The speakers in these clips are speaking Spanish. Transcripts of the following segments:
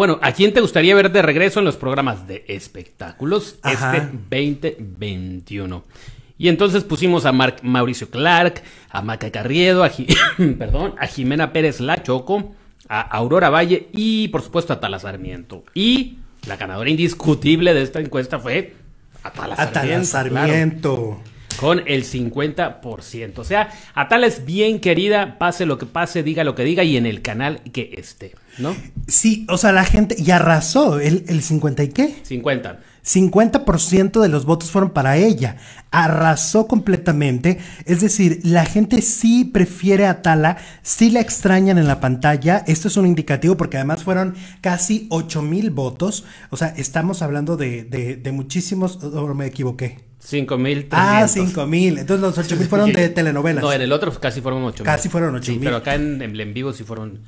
Bueno, ¿a quién te gustaría ver de regreso en los programas de espectáculos este 2021? Y entonces pusimos a Mauricio Clark, a Maca Carriedo, a, perdón, a Jimena Pérez La Choco, a Aurora Valle y por supuesto a Tala Sarmiento. Y la ganadora indiscutible de esta encuesta fue Atala Sarmiento con el 50%. O sea, Atala es bien querida, pase lo que pase, diga lo que diga y en el canal que esté, ¿no? Sí, o sea, la gente y arrasó el, 50 y qué? 50. 50% de los votos fueron para ella. Arrasó completamente. Es decir, la gente sí prefiere a Atala, sí la extrañan en la pantalla. Esto es un indicativo porque además fueron casi 8 mil votos. O sea, estamos hablando de, de, muchísimos... ¿O me equivoqué? 5.000. Ah, 5.000. Entonces los 8.000 fueron de telenovelas. No, en el otro casi fueron 8.000. Casi fueron 8.000. pero acá en, en, vivo sí fueron...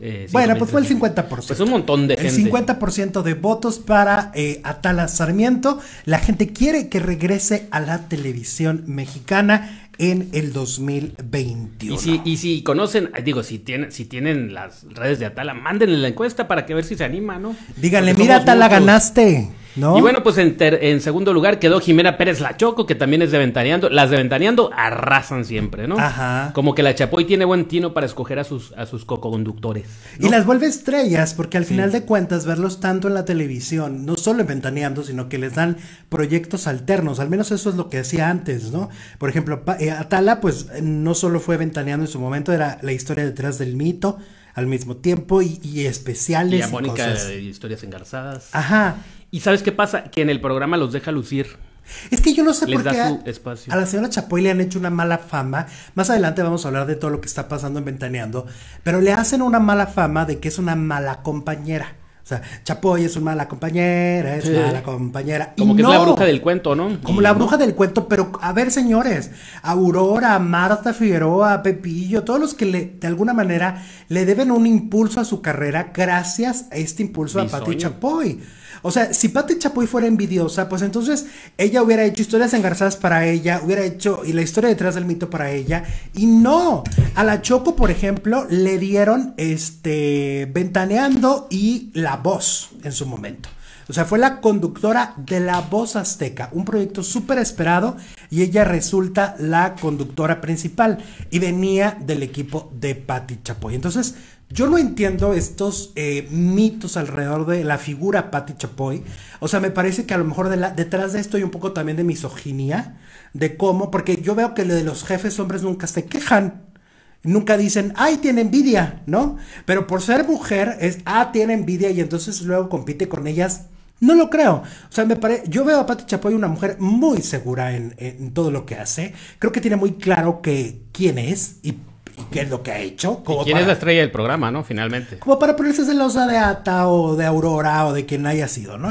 Eh, bueno, pues fue el 50%. es pues un montón de el gente. El 50% de votos para eh, Atala Sarmiento. La gente quiere que regrese a la televisión mexicana en el 2021. Y si, y si conocen, digo, si tienen, si tienen las redes de Atala, mándenle la encuesta para que ver si se anima, ¿no? Díganle, mira, Atala, ganaste. ¿No? Y bueno, pues en, segundo lugar quedó Jimena Pérez Lachoco, que también es de Ventaneando. Las de Ventaneando arrasan siempre, ¿no? Ajá. Como que la Chapoy tiene buen tino para escoger a sus, a sus Y las vuelve estrellas, porque al final de cuentas, verlos tanto en la televisión, no solo en Ventaneando, sino que les dan proyectos alternos. Al menos eso es lo que decía antes, ¿no? Por ejemplo, eh, Atala, pues no solo fue Ventaneando en su momento, era la historia detrás del mito al mismo tiempo y, especiales. Y Mónica de historias engarzadas. Ajá. ¿Y sabes qué pasa? Que en el programa los deja lucir. Es que yo no sé Les da su espacio. a la señora Chapoy le han hecho una mala fama. Más adelante vamos a hablar de todo lo que está pasando en Ventaneando, pero le hacen una mala fama de que es una mala compañera. Chapoy es una mala compañera, es una mala compañera. Como que es la bruja del cuento, ¿no? Como la bruja del cuento, pero a ver, señores, Aurora, Marta Figueroa, Pepillo, todos los que le, de alguna manera le deben un impulso a su carrera gracias a este impulso a Pati Chapoy. O sea, si Pati Chapoy fuera envidiosa, pues entonces ella hubiera hecho historias engarzadas para ella, hubiera hecho y la historia detrás del mito para ella. Y no, a la Choco, por ejemplo, le dieron este ventaneando y la voz en su momento. O sea, fue la conductora de La Voz Azteca, un proyecto súper esperado, y ella resulta la conductora principal y venía del equipo de Patti Chapoy. Entonces, yo no entiendo estos eh, mitos alrededor de la figura Patti Chapoy. O sea, me parece que a lo mejor de detrás de esto hay un poco también de misoginia, de cómo, porque yo veo que lo de los jefes hombres nunca se quejan. Nunca dicen, ay, tiene envidia, ¿no? Pero por ser mujer es, ah, tiene envidia y entonces luego compite con ellas. No lo creo. O sea, me pare... yo veo a Pati Chapoy una mujer muy segura en, en, todo lo que hace. Creo que tiene muy claro que quién es y, qué es lo que ha hecho. Como ¿Quién es la estrella del programa, no? Finalmente. Como para ponerse celosa de Ata o de Aurora o de quien haya sido, ¿no?